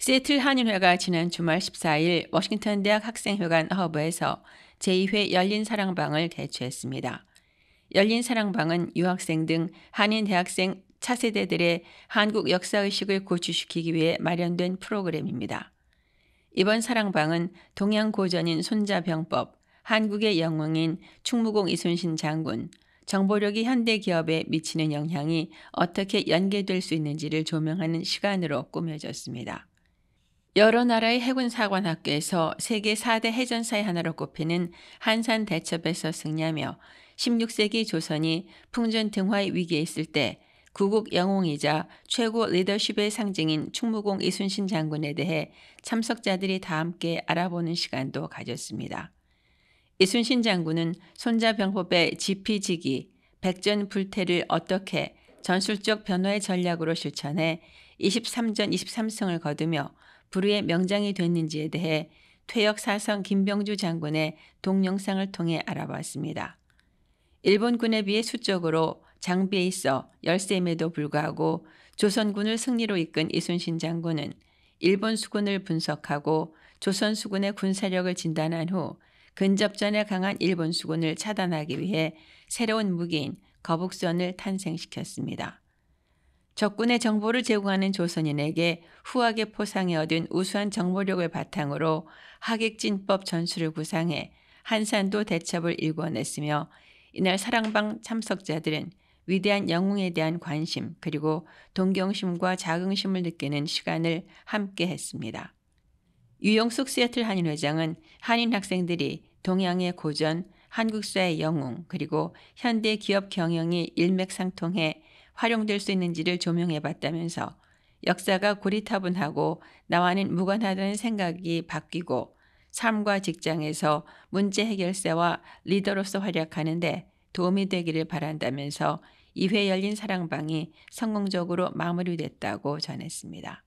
세애틀 한인회가 지난 주말 14일 워싱턴 대학 학생회관 허브에서 제2회 열린 사랑방을 개최했습니다. 열린 사랑방은 유학생 등 한인 대학생 차세대들의 한국 역사의식을 고취시키기 위해 마련된 프로그램입니다. 이번 사랑방은 동양고전인 손자병법, 한국의 영웅인 충무공 이순신 장군, 정보력이 현대 기업에 미치는 영향이 어떻게 연계될 수 있는지를 조명하는 시간으로 꾸며졌습니다. 여러 나라의 해군사관학교에서 세계 4대 해전사의 하나로 꼽히는 한산 대첩에서 승리하며 16세기 조선이 풍전 등화의 위기에 있을 때 구국 영웅이자 최고 리더십의 상징인 충무공 이순신 장군에 대해 참석자들이 다 함께 알아보는 시간도 가졌습니다. 이순신 장군은 손자병법의 지피지기, 백전불태를 어떻게 전술적 변화의 전략으로 실천해 23전 23승을 거두며 불후의 명장이 됐는지에 대해 퇴역 사성 김병주 장군의 동영상을 통해 알아봤습니다. 일본군에 비해 수적으로 장비에 있어 열세임에도 불구하고 조선군을 승리로 이끈 이순신 장군은 일본 수군을 분석하고 조선 수군의 군사력을 진단한 후 근접전에 강한 일본 수군을 차단하기 위해 새로운 무기인 거북선을 탄생시켰습니다. 적군의 정보를 제공하는 조선인에게 후하게 포상해 얻은 우수한 정보력을 바탕으로 하객진법 전술을 구상해 한산도 대첩을 일궈냈으며 이날 사랑방 참석자들은 위대한 영웅에 대한 관심 그리고 동경심과 자긍심을 느끼는 시간을 함께 했습니다. 유영숙 시애틀 한인회장은 한인 학생들이 동양의 고전, 한국사의 영웅 그리고 현대 기업 경영이 일맥상통해 활용될 수 있는지를 조명해 봤다면서 역사가 고리타분하고 나와는 무관하다는 생각이 바뀌고 삶과 직장에서 문제 해결사와 리더로서 활약하는데 도움이 되기를 바란다면서 2회 열린 사랑방이 성공적으로 마무리됐다고 전했습니다.